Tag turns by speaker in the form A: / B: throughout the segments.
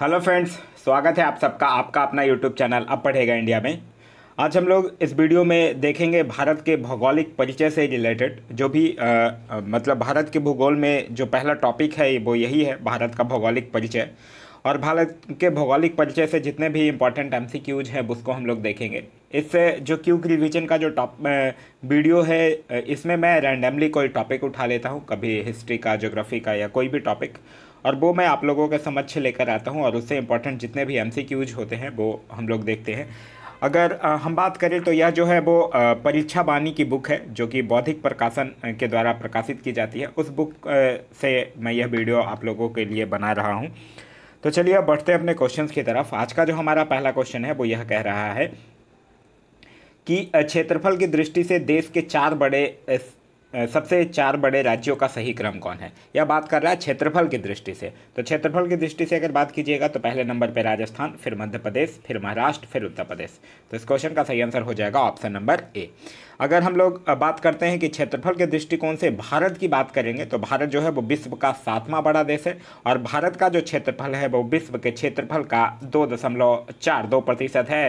A: hello friends स्वागत है आप सबका आपका अपना यूट्यूब चैनल अब पढ़ेगा इंडिया में आज हम लोग इस वीडियो में देखेंगे भारत के भौगोलिक परिचय से रिलेटेड जो भी आ, आ, मतलब भारत के भूगोल में जो पहला टॉपिक है वो यही है भारत का भौगोलिक परिचय और भारत के भौगोलिक परिचय से जितने भी इंपॉर्टेंट एम हैं उसको हम लोग देखेंगे इससे जो क्यू रिविजन का जो टॉप वीडियो है इसमें मैं रैंडमली कोई टॉपिक उठा लेता हूँ कभी हिस्ट्री का जोग्राफी का या कोई भी टॉपिक और वो मैं आप लोगों के समक्ष लेकर आता हूँ और उससे इम्पोर्टेंट जितने भी एम होते हैं वो हम लोग देखते हैं अगर हम बात करें तो यह जो है वो परीक्षा वाणी की बुक है जो कि बौद्धिक प्रकाशन के द्वारा प्रकाशित की जाती है उस बुक से मैं यह वीडियो आप लोगों के लिए बना रहा हूँ तो चलिए अब बढ़ते हैं अपने क्वेश्चंस की तरफ आज का जो हमारा पहला क्वेश्चन है वो यह कह रहा है कि क्षेत्रफल की दृष्टि से देश के चार बड़े सबसे चार बड़े राज्यों का सही क्रम कौन है यह बात कर रहा है क्षेत्रफल की दृष्टि से तो क्षेत्रफल की दृष्टि से अगर बात कीजिएगा तो पहले नंबर पर राजस्थान फिर मध्य प्रदेश फिर महाराष्ट्र फिर उत्तर प्रदेश तो इस क्वेश्चन का सही आंसर हो जाएगा ऑप्शन नंबर ए अगर हम लोग बात करते हैं कि क्षेत्रफल के दृष्टिकोण से भारत की बात करेंगे तो भारत जो है वो विश्व का सातवां बड़ा देश है और भारत का जो क्षेत्रफल है वो विश्व के क्षेत्रफल का दो दशमलव चार दो प्रतिशत है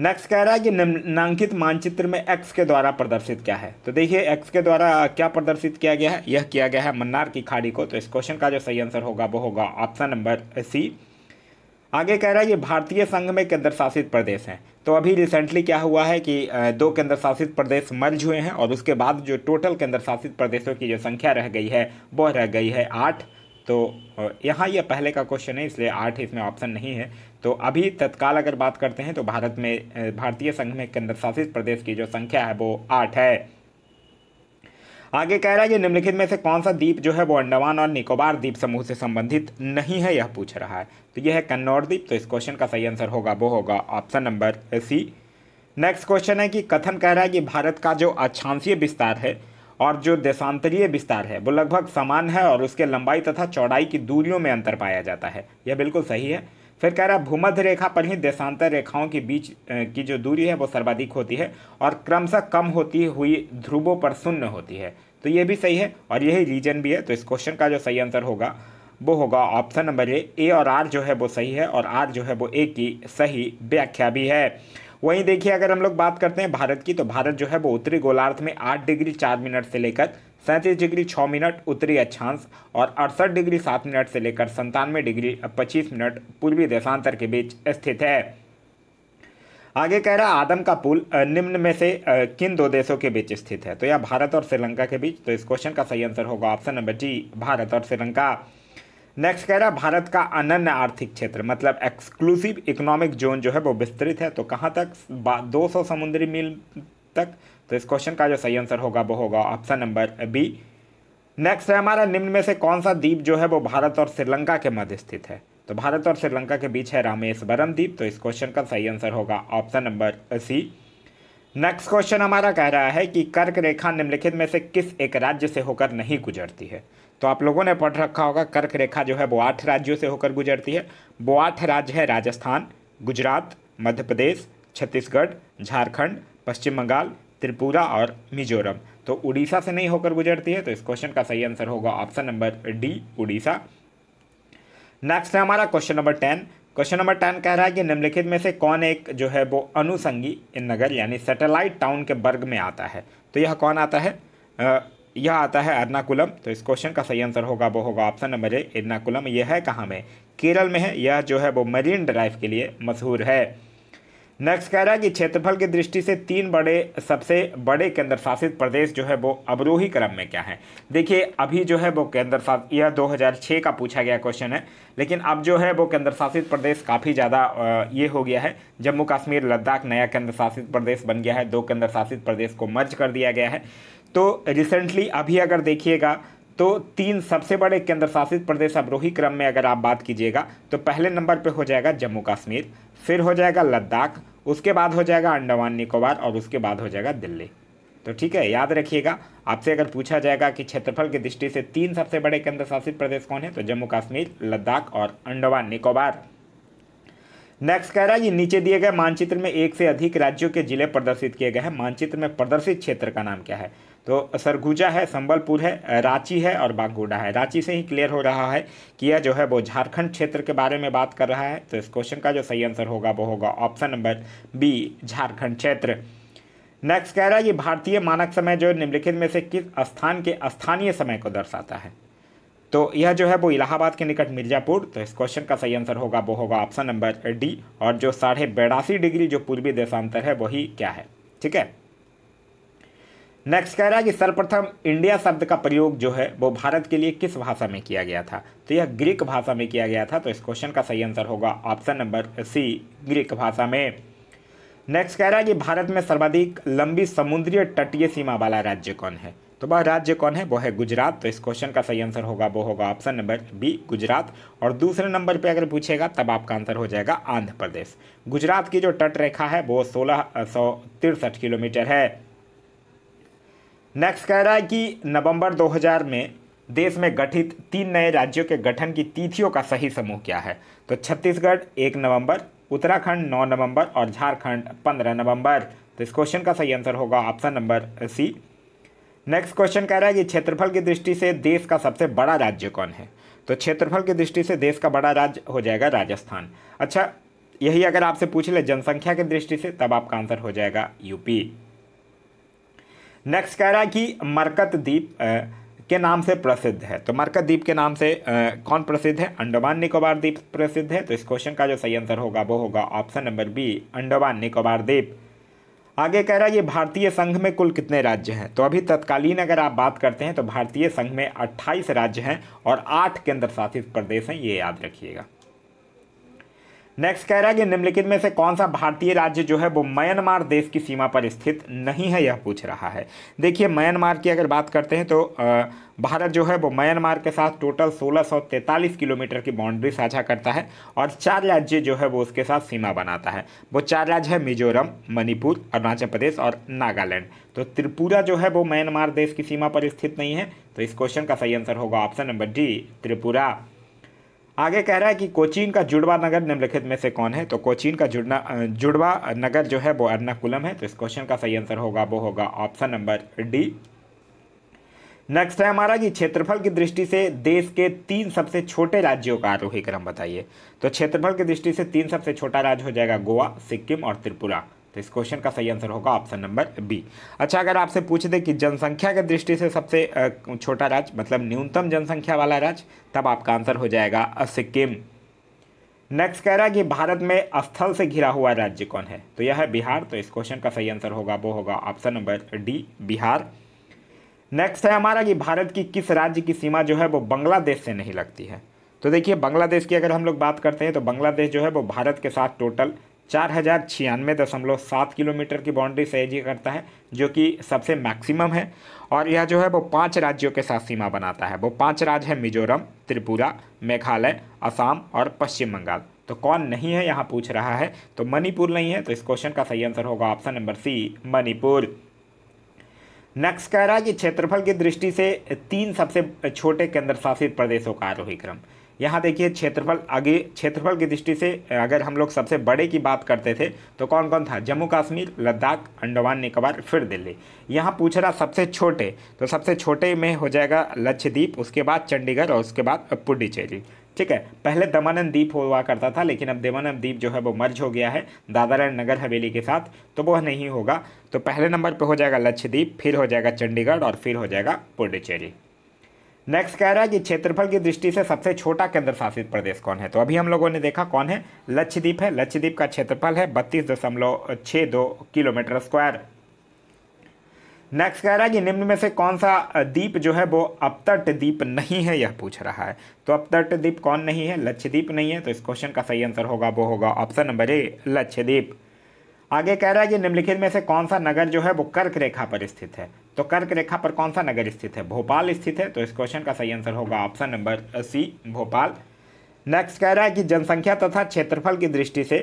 A: नेक्स्ट कह रहा है कि निम्नांकित मानचित्र में एक्स के द्वारा प्रदर्शित क्या है तो देखिए एक्स के द्वारा क्या प्रदर्शित किया गया है यह किया गया है मन्नार की खाड़ी को तो इस क्वेश्चन का जो सही आंसर होगा वो होगा ऑप्शन नंबर सी आगे कह रहा है ये भारतीय संघ में केंद्र शासित प्रदेश हैं तो अभी रिसेंटली क्या हुआ है कि दो केंद्र शासित प्रदेश मर्ज हुए हैं और उसके बाद जो टोटल केंद्र शासित प्रदेशों की जो संख्या रह गई है वह रह गई है आठ तो यहाँ यह पहले का क्वेश्चन है इसलिए आठ इसमें ऑप्शन नहीं है तो अभी तत्काल अगर बात करते हैं तो भारत में भारतीय संघ में केंद्र शासित प्रदेश की जो संख्या है वो आठ है आगे कह रहा है कि निम्नलिखित में से कौन सा द्वीप जो है वो अंडमान और निकोबार द्वीप समूह से संबंधित नहीं है यह पूछ रहा है तो यह है कन्नौर द्वीप तो इस क्वेश्चन का सही आंसर होगा वो होगा option number C next question है कि कथन कह रहा है कि भारत का जो अक्षांशीय विस्तार है और जो देशांतरीय विस्तार है वो लगभग समान है और उसके लंबाई तथा चौड़ाई की दूरियों में अंतर पाया जाता है यह बिल्कुल सही है फिर कह रहा है भूमध्य रेखा पर ही देशांतर रेखाओं के बीच की जो दूरी है वो सर्वाधिक होती है और क्रमशः कम होती हुई ध्रुवों पर शून्य होती है तो ये भी सही है और यही रीजन भी है तो इस क्वेश्चन का जो सही आंसर होगा वो होगा ऑप्शन नंबर ए ए और आर जो है वो सही है और आर जो है वो ए की सही व्याख्या भी है वहीं देखिए अगर हम लोग बात करते हैं भारत की तो भारत जो है वो उत्तरी गोलार्ध में आठ डिग्री चार मिनट से लेकर सैंतीस डिग्री छः मिनट उत्तरी अक्षांश और अड़सठ डिग्री सात मिनट से लेकर संतानवे डिग्री पच्चीस मिनट पूर्वी देशांतर के बीच स्थित है आगे कह रहा आदम का पुल निम्न में से किन दो देशों के बीच स्थित है तो यह भारत और श्रीलंका के बीच तो इस क्वेश्चन का सही आंसर होगा ऑप्शन नंबर जी भारत और श्रीलंका नेक्स्ट कह रहा है भारत का अनन्य आर्थिक क्षेत्र मतलब एक्सक्लूसिव इकोनॉमिक जोन जो है वो विस्तृत है तो कहाँ तक 200 समुद्री मील तक तो इस क्वेश्चन का जो सही आंसर होगा वो होगा ऑप्शन नंबर बी नेक्स्ट है हमारा निम्न में से कौन सा द्वीप जो है वो भारत और श्रीलंका के मध्य स्थित है तो भारत और श्रीलंका के बीच है रामेश्वरम द्वीप तो इस क्वेश्चन का सही आंसर होगा option number C next question हमारा कह रहा है कि कर्क रेखा निम्नलिखित में से किस एक राज्य से होकर नहीं गुजरती है तो आप लोगों ने पढ़ रखा होगा कर्क रेखा जो है वो आठ राज्यों से होकर गुजरती है वो आठ राज्य है राजस्थान गुजरात मध्य प्रदेश छत्तीसगढ़ झारखंड पश्चिम बंगाल त्रिपुरा और मिजोरम तो उड़ीसा से नहीं होकर गुजरती है तो इस क्वेश्चन का सही आंसर होगा option number D Orissa next है हमारा question number ten question number ten कह रहा है कि निम्नलिखित में से कौन एक जो है वो अनुसंगी नगर यानी सैटेलाइट टाउन के वर्ग में आता है तो यह कौन आता है यह आता है एर्नाकुलम तो इस क्वेश्चन का सही आंसर होगा वो होगा ऑप्शन नंबर ए एर्नाकुलम यह है कहाँ में केरल में है यह जो है वो मरीन ड्राइव के लिए मशहूर है नेक्स्ट कह रहा है कि क्षेत्रफल की दृष्टि से तीन बड़े सबसे बड़े केंद्र शासित प्रदेश जो है वो अवरोही क्रम में क्या है देखिए अभी जो है वो केंद्र शासित यह 2006 का पूछा गया क्वेश्चन है लेकिन अब जो है वो केंद्र शासित प्रदेश काफ़ी ज़्यादा ये हो गया है जम्मू कश्मीर लद्दाख नया केंद्र शासित प्रदेश बन गया है दो केंद्र शासित प्रदेश को मर्ज कर दिया गया है तो रिसेंटली अभी अगर देखिएगा तो तीन सबसे बड़े केंद्र शासित प्रदेश अवरोही क्रम में अगर आप बात कीजिएगा तो पहले नंबर पे हो जाएगा जम्मू कश्मीर फिर हो जाएगा लद्दाख उसके बाद हो जाएगा अंडमान निकोबार और उसके बाद हो जाएगा दिल्ली तो ठीक है याद रखिएगा आपसे अगर पूछा जाएगा कि क्षेत्रफल की दृष्टि से तीन सबसे बड़े केंद्र शासित प्रदेश कौन है तो जम्मू कश्मीर लद्दाख और अंडमान निकोबार नेक्स्ट कह रहा है ये नीचे दिए गए मानचित्र में एक से अधिक राज्यों के जिले प्रदर्शित किए गए हैं मानचित्र में प्रदर्शित क्षेत्र का नाम क्या है तो सरगुजा है संबलपुर है रांची है और बागोडा है रांची से ही क्लियर हो रहा है कि यह जो है वो झारखंड क्षेत्र के बारे में बात कर रहा है तो इस क्वेश्चन का जो सही आंसर होगा वो होगा ऑप्शन नंबर बी झारखंड क्षेत्र नेक्स्ट कह रहा है कि भारतीय मानक समय जो निम्नलिखित में से किस स्थान के स्थानीय समय को दर्शाता है तो यह जो है वो इलाहाबाद के निकट मिर्जापुर तो इस क्वेश्चन का सही आंसर होगा वो होगा ऑप्शन नंबर डी और जो साढ़े बयासी डिग्री जो पूर्वी देशांतर है वही क्या है ठीक है नेक्स्ट कह रहा है कि सर्वप्रथम इंडिया शब्द का प्रयोग जो है वो भारत के लिए किस भाषा में किया गया था तो यह ग्रीक भाषा में किया गया था तो इस क्वेश्चन का सही आंसर होगा ऑप्शन नंबर सी ग्रीक भाषा में नेक्स्ट कह रहा है कि भारत में सर्वाधिक लंबी समुद्री तटीय सीमा वाला राज्य कौन है तो वह राज्य कौन है वो है गुजरात तो इस क्वेश्चन का सही आंसर होगा वो होगा ऑप्शन नंबर बी गुजरात और दूसरे नंबर पे अगर पूछेगा तब आपका आंसर हो जाएगा आंध्र प्रदेश गुजरात की जो तट रेखा है वो सोलह किलोमीटर है नेक्स्ट कह रहा है कि नवंबर 2000 में देश में गठित तीन नए राज्यों के गठन की तिथियों का सही समूह क्या है तो छत्तीसगढ़ एक नवंबर उत्तराखंड नौ नवंबर और झारखंड पंद्रह नवंबर तो इस क्वेश्चन का सही आंसर होगा option number C next question कह रहा है कि क्षेत्रफल की दृष्टि से देश का सबसे बड़ा राज्य कौन है तो क्षेत्रफल की दृष्टि से देश का बड़ा राज्य हो जाएगा राजस्थान अच्छा यही अगर आपसे पूछ ले जनसंख्या की दृष्टि से तब आपका आंसर हो जाएगा यूपी नेक्स्ट कह रहा है कि मरकत द्वीप के नाम से प्रसिद्ध है तो मरकत द्वीप के नाम से आ, कौन प्रसिद्ध है अंडमान निकोबार द्वीप प्रसिद्ध है तो इस क्वेश्चन का जो सही आंसर होगा वो होगा option number B Andaman Nicobar द्वीप आगे कह रहा है ये भारतीय संघ में कुल कितने राज्य हैं तो अभी तत्कालीन अगर आप बात करते हैं तो भारतीय संघ में 28 राज्य हैं और आठ केंद्र शासित प्रदेश हैं ये याद रखिएगा नेक्स्ट कह रहा है कि निम्नलिखित में से कौन सा भारतीय राज्य जो है वो म्यांमार देश की सीमा पर स्थित नहीं है यह पूछ रहा है देखिए म्यांमार की अगर बात करते हैं तो भारत जो है वो म्यांमार के साथ टोटल 1643 किलोमीटर की बाउंड्री साझा करता है और चार राज्य जो है वो उसके साथ सीमा बनाता है वो चार राज्य है मिजोरम मणिपुर अरुणाचल प्रदेश और नागालैंड तो त्रिपुरा जो है वो म्यांमार देश की सीमा पर स्थित नहीं है तो इस क्वेश्चन का सही आंसर होगा ऑप्शन नंबर डी त्रिपुरा आगे कह रहा है कि कोचीन का जुड़वा नगर निम्नलिखित में से कौन है तो कोचीन का जुड़ना जुड़वा नगर जो है वो अर्नाकुलम है तो इस क्वेश्चन का सही आंसर होगा वो होगा ऑप्शन नंबर डी नेक्स्ट है हमारा कि क्षेत्रफल की दृष्टि से देश के तीन सबसे छोटे राज्यों का आरोही क्रम बताइए तो क्षेत्रफल की दृष्टि से तीन सबसे छोटा राज्य हो जाएगा गोवा सिक्किम और त्रिपुरा तो इस क्वेश्चन का सही आंसर होगा ऑप्शन नंबर बी अच्छा अगर आपसे पूछ दे कि जनसंख्या के दृष्टि से सबसे छोटा राज्य मतलब न्यूनतम जनसंख्या वाला राज्य तब आपका आंसर हो जाएगा सिक्किम नेक्स्ट कह रहा है कि भारत में स्थल से घिरा हुआ राज्य कौन है तो यह है बिहार तो इस क्वेश्चन का सही आंसर होगा वो होगा option number D Bihar next है हमारा कि भारत की किस राज्य की सीमा जो है वो बांग्लादेश से नहीं लगती है तो देखिए बांग्लादेश की अगर हम लोग बात करते हैं तो बांग्लादेश जो है वो भारत के साथ टोटल चार हज़ार छियानवे दशमलव सात किलोमीटर की बाउंड्री सहेजी करता है जो कि सबसे मैक्सिमम है और यह जो है वो पांच राज्यों के साथ सीमा बनाता है वो पांच राज्य है मिजोरम त्रिपुरा मेघालय असम और पश्चिम बंगाल तो कौन नहीं है यहाँ पूछ रहा है तो मणिपुर नहीं है तो इस क्वेश्चन का सही आंसर होगा option number C Manipur next कह रहा है कि क्षेत्रफल की दृष्टि से तीन सबसे छोटे केंद्र शासित प्रदेशों का आरोही क्रम यहाँ देखिए क्षेत्रफल आगे क्षेत्रफल की दृष्टि से अगर हम लोग सबसे बड़े की बात करते थे तो कौन कौन था जम्मू कश्मीर लद्दाख अंडमान निकोबार फिर दिल्ली यहाँ पूछ रहा सबसे छोटे तो सबसे छोटे में हो जाएगा लक्षद्वीप उसके बाद चंडीगढ़ और उसके बाद पुडुचेरी ठीक है पहले दमनन द्वीप हुआ करता था लेकिन अब दमनन द्वीप जो है वो मर्ज हो गया है दादारायण नगर हवेली के साथ तो वह नहीं होगा तो पहले नंबर पर हो जाएगा लक्षद्वीप फिर हो जाएगा चंडीगढ़ और फिर हो जाएगा पुडुचेरी नेक्स्ट कह रहा है कि क्षेत्रफल की दृष्टि से सबसे छोटा केंद्र शासित प्रदेश कौन है तो अभी हम लोगों ने देखा कौन है लक्षद्वीप है लक्षद्वीप का क्षेत्रफल है बत्तीस दशमलव छः दो किलोमीटर स्क्वायर नेक्स्ट कह रहा है कि निम्न में से कौन सा द्वीप जो है वो अपतट द्वीप नहीं है यह पूछ रहा है तो अपतट द्वीप कौन नहीं है लक्षद्वीप नहीं है तो इस क्वेश्चन का सही आंसर होगा वो होगा ऑप्शन नंबर ए लक्षद्वीप आगे कह रहा है कि निम्नलिखित में से कौन सा नगर जो है वो कर्क रेखा पर स्थित है तो कर्क रेखा पर कौन सा नगर स्थित है भोपाल स्थित है तो इस क्वेश्चन का सही आंसर होगा option number C Bhopal next कह रहा है कि जनसंख्या तथा क्षेत्रफल की दृष्टि से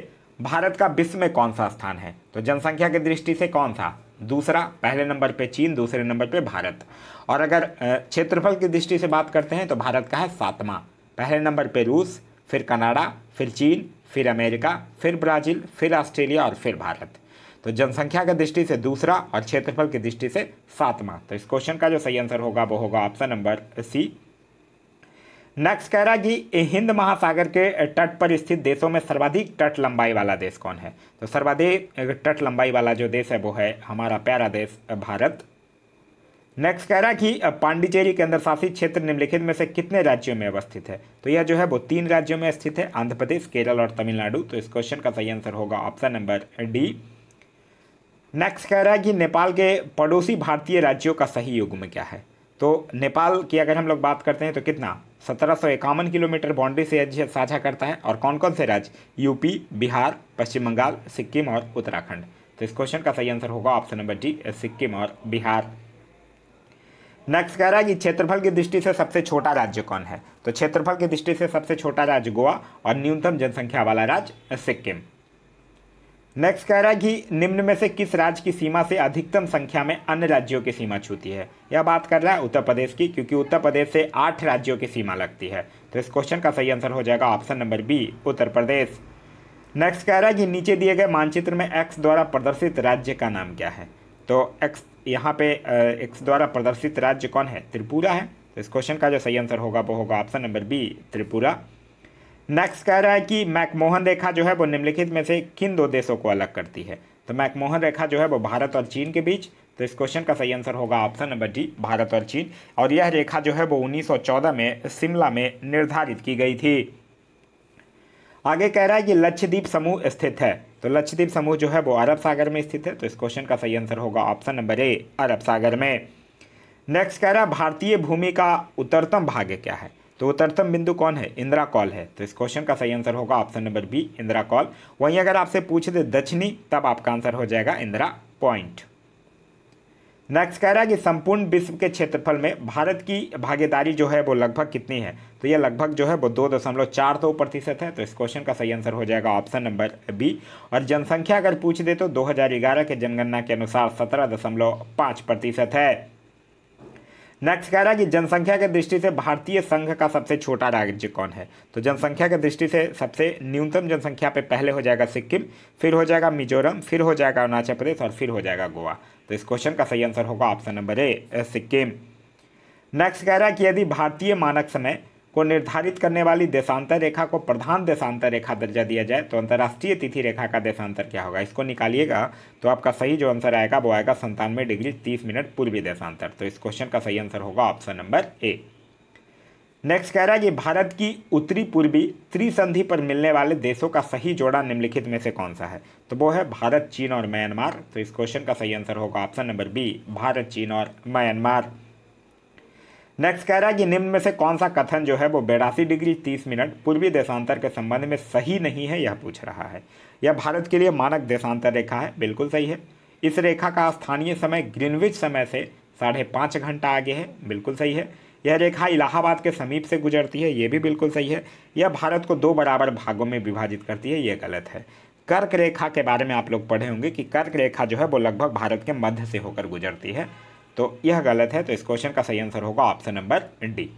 A: भारत का विश्व में कौन सा स्थान है तो जनसंख्या की दृष्टि से कौन सा दूसरा पहले नंबर पे चीन दूसरे नंबर पे भारत और अगर क्षेत्रफल की दृष्टि से बात करते हैं तो भारत का है सातवां पहले नंबर पे रूस फिर कनाडा फिर चीन फिर अमेरिका फिर ब्राज़ील फिर ऑस्ट्रेलिया और फिर भारत तो जनसंख्या की दृष्टि से दूसरा और क्षेत्रफल की दृष्टि से सातवां तो इस क्वेश्चन का जो सही आंसर होगा वो होगा ऑप्शन नंबर सी नेक्स्ट कह रहा है कि हिंद महासागर के तट पर स्थित देशों में सर्वाधिक तट लंबाई वाला देश कौन है तो सर्वाधिक तट लंबाई वाला जो देश है वो है हमारा प्यारा देश भारत नेक्स्ट कह रहा है कि पांडिचेरी केंद्र शासित क्षेत्र निम्नलिखित में से कितने राज्यों में अवस्थित है तो यह जो है वो तीन राज्यों में स्थित है आंध्र प्रदेश केरल और तमिलनाडु तो इस क्वेश्चन का सही आंसर होगा ऑप्शन नंबर डी नेक्स्ट कह रहा है कि नेपाल के पड़ोसी भारतीय राज्यों का सही युग में क्या है तो नेपाल की अगर हम लोग बात करते हैं तो कितना सत्रह किलोमीटर बाउंड्री से साझा करता है और कौन कौन से राज्य यूपी बिहार पश्चिम बंगाल सिक्किम और उत्तराखंड तो इस क्वेश्चन का सही आंसर होगा ऑप्शन नंबर डी सिक्किम और बिहार नेक्स्ट कह रहा है कि क्षेत्रफल की दृष्टि से सबसे छोटा राज्य कौन है तो क्षेत्रफल की दृष्टि से सबसे छोटा राज्य गोवा और न्यूनतम जनसंख्या वाला राज्य सिक्किम नेक्स्ट कह रहा है कि निम्न में से किस राज्य की सीमा से अधिकतम संख्या में अन्य राज्यों की सीमा छूती है यह बात कर रहा है उत्तर प्रदेश की क्योंकि उत्तर प्रदेश से आठ राज्यों की सीमा लगती है तो इस क्वेश्चन का सही आंसर हो जाएगा option number B Uttar Pradesh next कह रहा है कि नीचे दिए गए मानचित्र में एक्स द्वारा प्रदर्शित राज्य का नाम क्या है तो एक्स यहाँ पे एक्स द्वारा प्रदर्शित राज्य कौन है त्रिपुरा है तो इस क्वेश्चन का जो सही आंसर होगा वो होगा option number B Tripura next कह रहा है कि मैकमोहन रेखा जो है वो निम्नलिखित में से किन दो देशों को अलग करती है तो मैकमोहन रेखा जो है वो भारत और चीन के बीच तो इस क्वेश्चन का सही आंसर होगा ऑप्शन नंबर डी भारत और चीन और यह रेखा जो है वो 1914 में शिमला में निर्धारित की गई थी आगे कह रहा है कि लक्षद्वीप समूह स्थित है तो लक्षद्वीप समूह जो है वो अरब सागर में स्थित है तो इस क्वेश्चन का सही आंसर होगा ऑप्शन नंबर ए अरब सागर में नेक्स्ट कह रहा है भारतीय भूमि का उत्तरतम भाग क्या है तो उत्तरतम बिंदु कौन है इंदिरा कॉल है तो इस क्वेश्चन का सही आंसर होगा option number B Indira col वहीं अगर आपसे पूछ दे दक्षिणी तब आपका आंसर हो जाएगा इंदिरा पॉइंट नेक्स्ट कह रहा है कि संपूर्ण विश्व के क्षेत्रफल में भारत की भागीदारी जो है वो लगभग कितनी है तो ये लगभग जो है वो दो दशमलव चार दो प्रतिशत है तो इस क्वेश्चन का सही आंसर हो जाएगा ऑप्शन नंबर बी और जनसंख्या अगर पूछ दे तो 2011 के जनगणना के अनुसार सत्रह दशमलव पाँच प्रतिशत है नेक्स्ट कह रहा है कि जनसंख्या के दृष्टि से भारतीय संघ का सबसे छोटा राज्य कौन है तो जनसंख्या के दृष्टि से सबसे न्यूनतम जनसंख्या पे पहले हो जाएगा सिक्किम फिर हो जाएगा मिजोरम फिर हो जाएगा अरुणाचल प्रदेश और फिर हो जाएगा गोवा तो इस क्वेश्चन का सही आंसर होगा option number A Sikkim next कह रहा है कि यदि भारतीय मानक समय को निर्धारित करने वाली देशांतर रेखा को प्रधान देशांतर रेखा दर्जा दिया जाए तो अंतर्राष्ट्रीय तिथि रेखा का देशांतर क्या होगा इसको निकालिएगा तो आपका सही जो आंसर आएगा वो आएगा संतानवे डिग्री तीस मिनट पूर्वी देशांतर तो इस क्वेश्चन का सही आंसर होगा ऑप्शन नंबर ए नेक्स्ट कह रहा है कि भारत की उत्तरी पूर्वी त्रिसंधि पर मिलने वाले देशों का सही जोड़ा निम्नलिखित में से कौन सा है तो वो है भारत चीन और म्यांमार तो इस क्वेश्चन का सही आंसर होगा ऑप्शन नंबर बी भारत चीन और म्यांमार नेक्स्ट कह रहा है कि निम्न में से कौन सा कथन जो है वो बेरासी डिग्री तीस मिनट पूर्वी देशांतर के संबंध में सही नहीं है यह पूछ रहा है यह भारत के लिए मानक देशांतर रेखा है बिल्कुल सही है इस रेखा का स्थानीय समय ग्रीनविच समय से साढ़े पाँच घंटा आगे है बिल्कुल सही है यह रेखा इलाहाबाद के समीप से गुजरती है ये भी बिल्कुल सही है यह भारत को दो बराबर भागों में विभाजित करती है यह गलत है कर्क रेखा के बारे में आप लोग पढ़े होंगे कि कर्क रेखा जो है वो लगभग भारत के मध्य से होकर गुजरती है तो यह गलत है तो इस क्वेश्चन का सही आंसर होगा ऑप्शन नंबर डी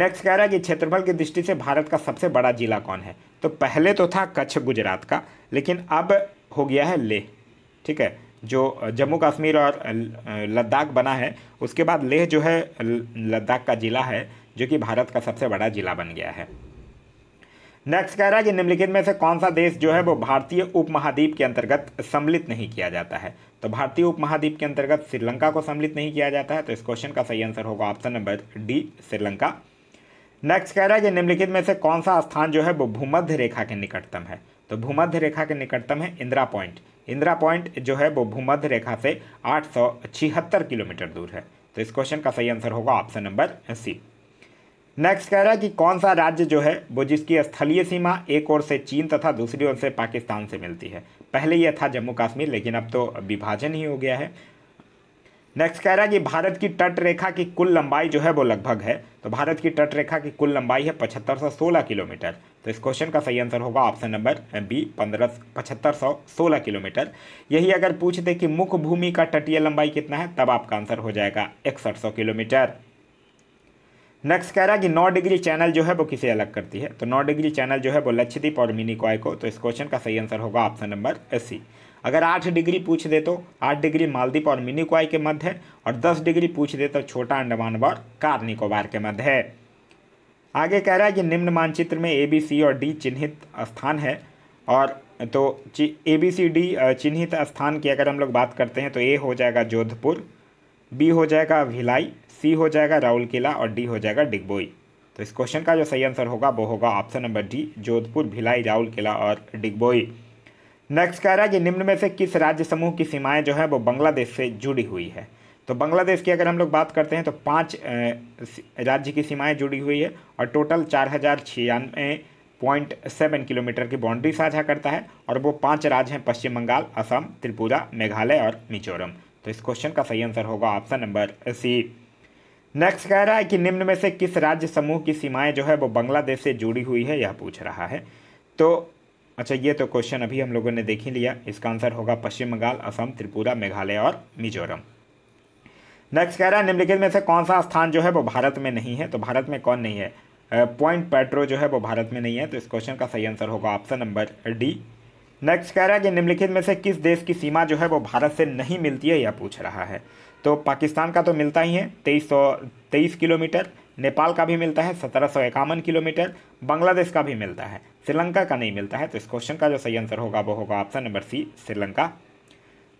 A: नेक्स्ट कह रहा है कि क्षेत्रफल की दृष्टि से भारत का सबसे बड़ा जिला कौन है तो पहले तो था कच्छ गुजरात का लेकिन अब हो गया है लेह ठीक है जो जम्मू कश्मीर और लद्दाख बना है उसके बाद लेह जो है लद्दाख का ज़िला है जो कि भारत का सबसे बड़ा ज़िला बन गया है नेक्स्ट कह रहा है कि निम्नलिखित में से कौन सा देश जो है वो भारतीय उपमहाद्वीप के अंतर्गत सम्मिलित नहीं किया जाता है तो भारतीय उपमहाद्वीप के अंतर्गत श्रीलंका को सम्मिलित नहीं किया जाता है तो इस क्वेश्चन का सही आंसर होगा option number D Sri Lanka next कह रहा है कि निम्नलिखित में से कौन सा स्थान जो है वो भूमध्य रेखा के निकटतम है तो भूमध्य रेखा के निकटतम है इंदिरा पॉइंट इंदिरा पॉइंट जो है वो भूमध्य रेखा से आठ किलोमीटर दूर है तो इस क्वेश्चन का सही आंसर होगा ऑप्शन नंबर सी नेक्स्ट कह रहा है कि कौन सा राज्य जो है वो जिसकी स्थलीय सीमा एक ओर से चीन तथा दूसरी ओर से पाकिस्तान से मिलती है पहले यह था जम्मू कश्मीर लेकिन अब तो विभाजन ही हो गया है नेक्स्ट कह रहा है कि भारत की तट रेखा की कुल लंबाई जो है वो लगभग है तो भारत की तट रेखा की कुल लंबाई है पचहत्तर सौ सोलह किलोमीटर तो इस क्वेश्चन का सही आंसर होगा ऑप्शन नंबर बी पंद्रह पचहत्तर सौ सोलह किलोमीटर यही अगर पूछ दे कि मुख्य भूमि का तटीय लंबाई कितना है तब आपका आंसर हो जाएगा इकसठ सौ किलोमीटर नेक्स्ट कह रहा है कि नौ डिग्री चैनल जो है वो किसे अलग करती है तो नौ डिग्री चैनल जो है वो लक्षद्वीप और मिनी मिनिकॉय को तो इस क्वेश्चन का सही आंसर होगा ऑप्शन नंबर सी अगर आठ डिग्री पूछ दे तो आठ डिग्री मालदीप और मिनिकॉय के मध्य है और दस डिग्री पूछ दे तो छोटा अंडमान और कार निकोबार के मध्य है आगे कह रहा है कि निम्न मानचित्र में ए बी सी और डी चिन्हित स्थान है और तो ए बी सी डी चिन्हित स्थान की अगर हम लोग बात करते हैं तो ए हो जाएगा जोधपुर बी हो जाएगा भिलाई सी हो जाएगा राउल किला और डी हो जाएगा डिगबोई तो इस क्वेश्चन का जो सही आंसर होगा वो होगा option number D Jodhpur Bhilai Rourkela और डिगबोई नेक्स्ट कह रहा है कि निम्न में से किस राज्य समूह की सीमाएं जो है वो बांग्लादेश से जुड़ी हुई है तो बांग्लादेश की अगर हम लोग बात करते हैं तो पाँच राज्य की सीमाएं जुड़ी हुई है और टोटल चार हज़ार छियानवे पॉइंट सेवन किलोमीटर की बाउंड्री साझा करता है और वो पांच राज्य हैं पश्चिम बंगाल असम त्रिपुरा मेघालय और मिजोरम तो इस क्वेश्चन का सही आंसर होगा ऑप्शन नंबर सी नेक्स्ट कह रहा है कि निम्न में से किस राज्य समूह की सीमाएँ जो है वो बांग्लादेश से जुड़ी हुई है यह पूछ रहा है तो अच्छा ये तो क्वेश्चन अभी हम लोगों ने देख ही लिया इसका आंसर होगा पश्चिम बंगाल असम त्रिपुरा मेघालय और मिजोरम नेक्स्ट कह रहा है निम्नलिखित में से कौन सा स्थान जो है वो भारत में नहीं है तो भारत में कौन नहीं है पॉइंट पेट्रो जो है वो भारत में नहीं है तो इस क्वेश्चन का सही आंसर होगा ऑप्शन नंबर डी नेक्स्ट कह रहा है कि निम्नलिखित में से किस देश की सीमा जो है वो भारत से नहीं मिलती है यह पूछ रहा है तो पाकिस्तान का तो मिलता ही है तेईस सौ तेईस किलोमीटर नेपाल का भी मिलता है सत्रह किलोमीटर बांग्लादेश का भी मिलता है श्रीलंका का नहीं मिलता है तो इस क्वेश्चन का जो सही आंसर होगा वो होगा option number C Sri Lanka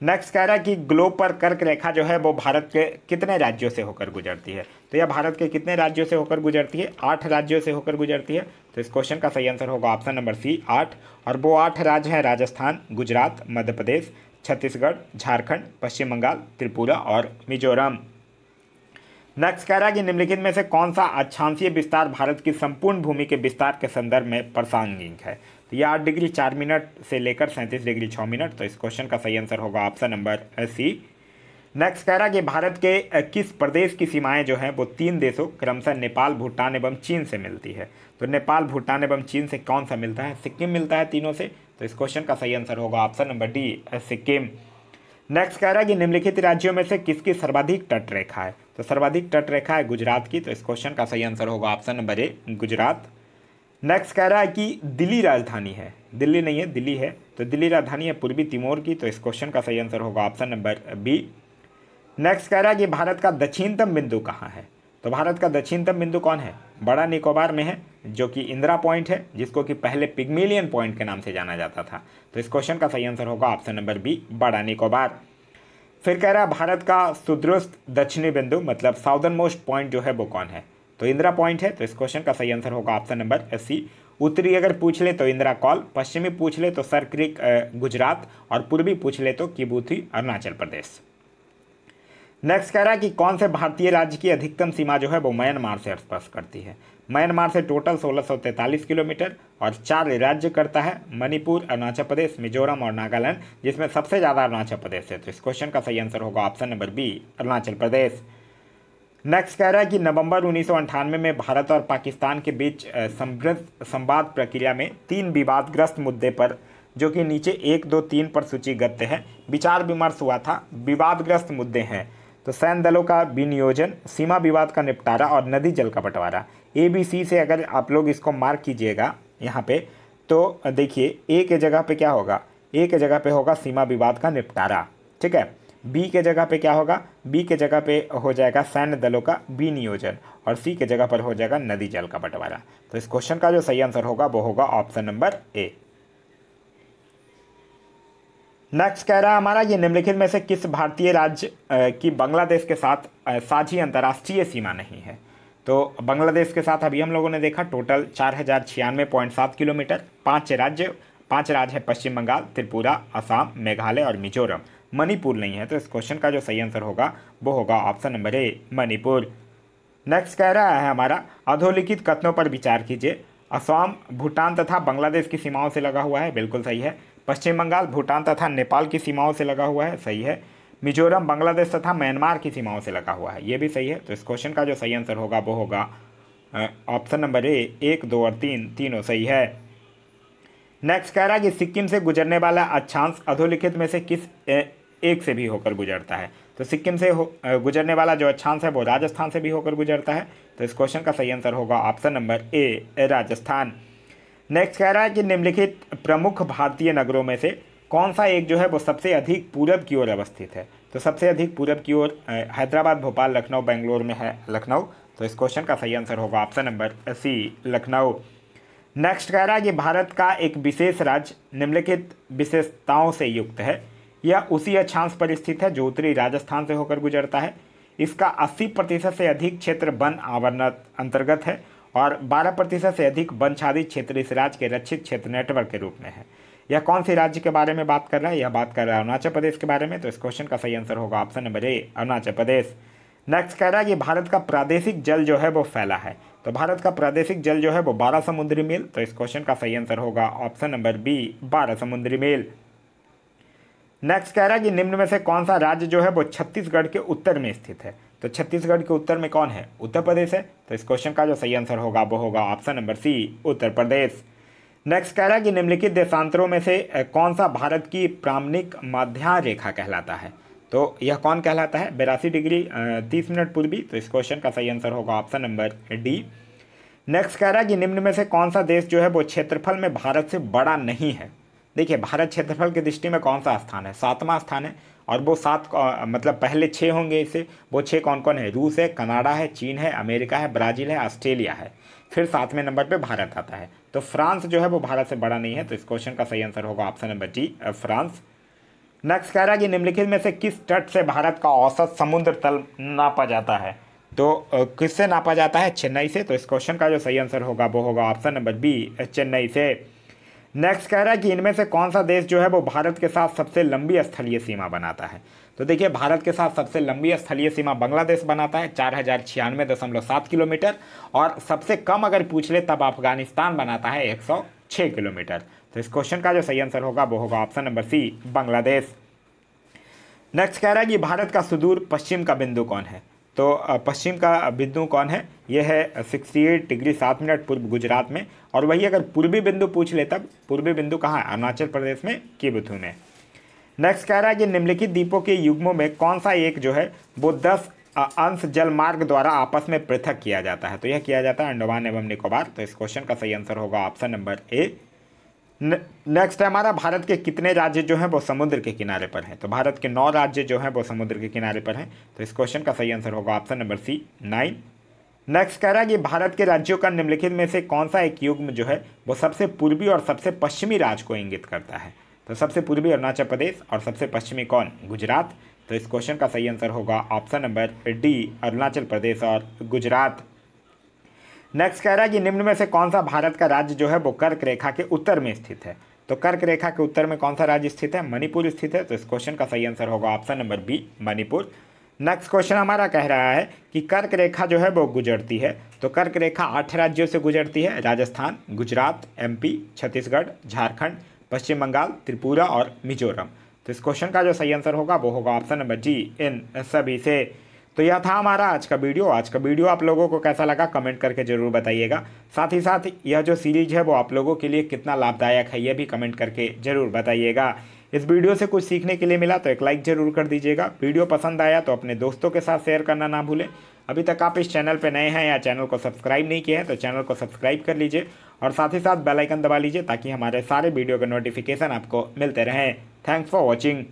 A: next कह रहा है कि ग्लोब पर कर्क रेखा जो है वो भारत के कितने राज्यों से होकर गुजरती है तो यह भारत के कितने राज्यों से होकर गुजरती है आठ राज्यों से होकर गुजरती है तो इस क्वेश्चन का सही आंसर होगा ऑप्शन नंबर सी आठ और वो आठ राज्य हैं राजस्थान गुजरात मध्य प्रदेश छत्तीसगढ़ झारखंड पश्चिम बंगाल त्रिपुरा और मिजोरम नेक्स्ट कह रहा है कि निम्नलिखित में से कौन सा अच्छांशीय विस्तार भारत की संपूर्ण भूमि के विस्तार के संदर्भ में प्रसांगिक है तो यह आठ डिग्री चार मिनट से लेकर सैंतीस डिग्री छः मिनट तो इस क्वेश्चन का सही आंसर होगा ऑप्शन नंबर सी नेक्स्ट कह रहा है कि भारत के किस प्रदेश की सीमाएं जो हैं वो तीन देशों क्रमशः नेपाल भूटान एवं चीन से मिलती है तो नेपाल भूटान एवं चीन से कौन सा मिलता है सिक्किम मिलता है तीनों से तो इस क्वेश्चन का सही आंसर होगा option number D Sikkim next कह रहा है कि निम्नलिखित राज्यों में से किसकी सर्वाधिक तट रेखा है तो सर्वाधिक तट रेखा है गुजरात की तो इस क्वेश्चन का सही आंसर होगा option number A Gujarat next कह रहा है कि दिल्ली राजधानी है दिल्ली नहीं है दिल्ली है तो दिल्ली राजधानी है पूर्वी तिमोर की तो इस क्वेश्चन का सही आंसर होगा ऑप्शन नंबर बी नेक्स्ट कह रहा है कि भारत का दक्षिणतम बिंदु कहाँ है तो भारत का दक्षिणतम बिंदु कौन है बड़ा निकोबार में है जो कि इंदिरा पॉइंट है जिसको कि पहले पिग्मेलियन पॉइंट के नाम से जाना जाता था तो इस क्वेश्चन का सही आंसर होगा ऑप्शन नंबर बी बड़ा निकोबार फिर कह रहा है भारत का सुदृस्त दक्षिणी बिंदु मतलब साउदर्न मोस्ट पॉइंट जो है वो कौन है तो इंदिरा पॉइंट है तो इस क्वेश्चन का सही आंसर होगा ऑप्शन नंबर सी उत्तरी अगर पूछ ले तो इंदिरा कॉल पश्चिमी पूछ ले तो सर क्रिक गुजरात और पूर्वी पूछ ले तो किबूथी अरुणाचल प्रदेश नेक्स्ट कह रहा है कि कौन से भारतीय राज्य की अधिकतम सीमा जो है वो म्यांमार से स्पर्श करती है म्यांमार से टोटल सोलह किलोमीटर और चार राज्य करता है मणिपुर अरुणाचल प्रदेश मिजोरम और नागालैंड जिसमें सबसे ज़्यादा अरुणाचल प्रदेश है तो इस क्वेश्चन का सही आंसर होगा option number B Arunachal Pradesh next कह रहा है कि नवंबर उन्नीस में भारत और पाकिस्तान के बीच समृद्ध संवाद प्रक्रिया में तीन विवादग्रस्त मुद्दे पर जो कि नीचे एक दो तीन पर सूचीगत है विचार विमर्श हुआ था विवादग्रस्त मुद्दे हैं तो सैन्य दलों का विनियोजन सीमा विवाद का निपटारा और नदी जल का बंटवारा ए बी सी से अगर आप लोग इसको मार्क कीजिएगा यहाँ पे तो देखिए ए के जगह पे क्या होगा ए के जगह पे होगा सीमा विवाद का निपटारा ठीक है बी के जगह पे क्या होगा बी के जगह पे हो जाएगा सैन्य दलों का विनियोजन और सी के जगह पर हो जाएगा नदी जल का बंटवारा तो इस क्वेश्चन का जो सही आंसर होगा वो होगा ऑप्शन नंबर ए नेक्स्ट कह रहा है हमारा ये निम्नलिखित में से किस भारतीय राज्य की बांग्लादेश के साथ साझी अंतर्राष्ट्रीय सीमा नहीं है तो बांग्लादेश के साथ अभी हम लोगों ने देखा टोटल चार हज़ार छियानवे पॉइंट सात किलोमीटर पाँच राज्य पांच राज्य है पश्चिम बंगाल त्रिपुरा असम मेघालय और मिजोरम मणिपुर नहीं है तो इस क्वेश्चन का जो सही आंसर होगा वो होगा option number A Manipur next कह रहा है हमारा अधोलिखित कथनों पर विचार कीजिए असम भूटान तथा बांग्लादेश की सीमाओं से लगा हुआ है बिल्कुल सही है पश्चिम बंगाल भूटान तथा नेपाल की सीमाओं से लगा हुआ है सही है मिजोरम बांग्लादेश तथा म्यांमार की सीमाओं से लगा हुआ है ये भी सही है तो इस क्वेश्चन का जो सही आंसर होगा वो होगा ऑप्शन नंबर ए एक दो और तीन तीनों सही है नेक्स्ट कह रहा है कि सिक्किम से गुजरने वाला अक्षांश अधोलिखित में से किस ए, एक से भी होकर गुजरता है तो सिक्किम से गुजरने वाला जो अक्षांश है वो राजस्थान से भी होकर गुजरता है तो इस क्वेश्चन का सही आंसर होगा option number A Rajasthan next कह रहा है कि निम्नलिखित प्रमुख भारतीय नगरों में से कौन सा एक जो है वो सबसे अधिक पूरब की ओर अवस्थित है तो सबसे अधिक पूरब की ओर हैदराबाद भोपाल लखनऊ बेंगलोर में है लखनऊ तो इस क्वेश्चन का सही आंसर होगा option number C Lucknow next कह रहा है कि भारत का एक विशेष राज्य निम्नलिखित विशेषताओं से युक्त है यह उसी अक्षांश पर स्थित है जो उत्तरी राजस्थान से होकर गुजरता है इसका 80 प्रतिशत से अधिक क्षेत्र वन आवरण अंतर्गत है और 12 प्रतिशत से अधिक वन क्षेत्र इस राज्य के रक्षित क्षेत्र नेटवर्क के रूप में है यह कौन से राज्य के बारे में बात कर रहा है यह बात कर रहा है अरुणाचल प्रदेश के बारे में तो इस क्वेश्चन का सही आंसर होगा option number A Arunachal Pradesh next कह रहा है कि भारत का प्रादेशिक जल जो है वो फैला है तो भारत का प्रादेशिक जल जो है वो बारह समुद्री मेल तो इस क्वेश्चन का सही आंसर होगा ऑप्शन नंबर बी बारह समुद्री मेल नेक्स्ट कह रहा है कि निम्न में से कौन सा राज्य जो है वो छत्तीसगढ़ के उत्तर में स्थित है तो छत्तीसगढ़ के उत्तर में कौन है उत्तर प्रदेश है तो इस क्वेश्चन का जो सही आंसर होगा वो होगा option number C Uttar Pradesh next कह रहा है कि निम्नलिखित देशांतरों में से कौन सा भारत की प्रामाणिक माध्या रेखा कहलाता है तो यह कौन कहलाता है बेरासी डिग्री तीस मिनट पूर्वी तो इस क्वेश्चन का सही आंसर होगा ऑप्शन नंबर डी नेक्स्ट कह रहा है कि निम्न में से कौन सा देश जो है वो क्षेत्रफल में भारत से बड़ा नहीं है देखिए भारत क्षेत्रफल की दृष्टि में कौन सा स्थान है सातवां स्थान है और वो सात मतलब पहले छः होंगे इसे वो छः कौन कौन है रूस है कनाडा है चीन है अमेरिका है ब्राज़ील है ऑस्ट्रेलिया है फिर सातवें नंबर पे भारत आता है तो फ्रांस जो है वो भारत से बड़ा नहीं है तो इस क्वेश्चन का सही आंसर होगा option number D France next कह रहा है कि निम्नलिखित में से किस तट से भारत का औसत समुद्र तल नापा जाता है तो किससे नापा जाता है चेन्नई से तो इस क्वेश्चन का जो सही आंसर होगा वो होगा ऑप्शन नंबर बी चेन्नई से नेक्स्ट कह रहा है कि इनमें से कौन सा देश जो है वो भारत के साथ सबसे लंबी स्थलीय सीमा बनाता है तो देखिए भारत के साथ सबसे लंबी स्थलीय सीमा बांग्लादेश बनाता है चार हज़ार छियानवे दशमलव सात किलोमीटर और सबसे कम अगर पूछ ले तब अफगानिस्तान बनाता है एक सौ छः किलोमीटर तो इस क्वेश्चन का जो सही आंसर होगा वो होगा option number C Bangladesh next कह रहा है कि भारत का सुदूर पश्चिम का बिंदु कौन है तो पश्चिम का बिंदु कौन है यह है 68 डिग्री सात मिनट पूर्व गुजरात में और वही अगर पूर्वी बिंदु पूछ ले तब पूर्वी बिंदु कहाँ है अरुणाचल प्रदेश में बुथु में नेक्स्ट कह रहा है कि निम्नलिखित द्वीपों के युग्मों में कौन सा एक जो है वो दस अंश जल मार्ग द्वारा आपस में पृथक किया जाता है तो यह किया जाता है अंडमान एवं निकोबार तो इस क्वेश्चन का सही आंसर होगा ऑप्शन नंबर ए नेक्स्ट है हमारा भारत के कितने राज्य जो हैं वो समुद्र के किनारे पर हैं तो भारत के नौ राज्य जो हैं वो समुद्र के किनारे पर हैं तो इस क्वेश्चन का सही आंसर होगा option number C nine next कह रहा है कि भारत के राज्यों का निम्नलिखित में से कौन सा एक युग्म जो है वो सबसे पूर्वी और सबसे पश्चिमी राज्य को इंगित करता है तो सबसे पूर्वी अरुणाचल प्रदेश और सबसे पश्चिमी कौन गुजरात तो इस क्वेश्चन का सही आंसर होगा option number D Arunachal Pradesh और गुजरात नेक्स्ट कह रहा है कि निम्न में से कौन सा भारत का राज्य जो है वो कर्क रेखा के उत्तर में स्थित है तो कर्क रेखा के उत्तर में कौन सा राज्य स्थित है मणिपुर स्थित है तो इस क्वेश्चन का सही आंसर होगा option number B Manipur next question हमारा कह रहा है कि कर्क रेखा जो है वो गुजरती है तो कर्क रेखा आठ राज्यों से गुजरती है राजस्थान गुजरात एमपी छत्तीसगढ़ झारखंड पश्चिम बंगाल त्रिपुरा और मिजोरम तो इस क्वेश्चन का जो सही आंसर होगा वो होगा ऑप्शन नंबर जी इन सभी से तो यह था हमारा आज का वीडियो आज का वीडियो आप लोगों को कैसा लगा कमेंट करके ज़रूर बताइएगा साथ ही साथ यह जो सीरीज है वो आप लोगों के लिए कितना लाभदायक है यह भी कमेंट करके ज़रूर बताइएगा इस वीडियो से कुछ सीखने के लिए मिला तो एक लाइक ज़रूर कर दीजिएगा वीडियो पसंद आया तो अपने दोस्तों के साथ शेयर करना ना भूलें अभी तक आप इस चैनल पर नए हैं या चैनल को सब्सक्राइब नहीं किया है तो चैनल को सब्सक्राइब कर लीजिए और साथ ही साथ बेलाइकन दबा लीजिए ताकि हमारे सारे वीडियो के नोटिफिकेशन आपको मिलते रहें थैंक्स फॉर वॉचिंग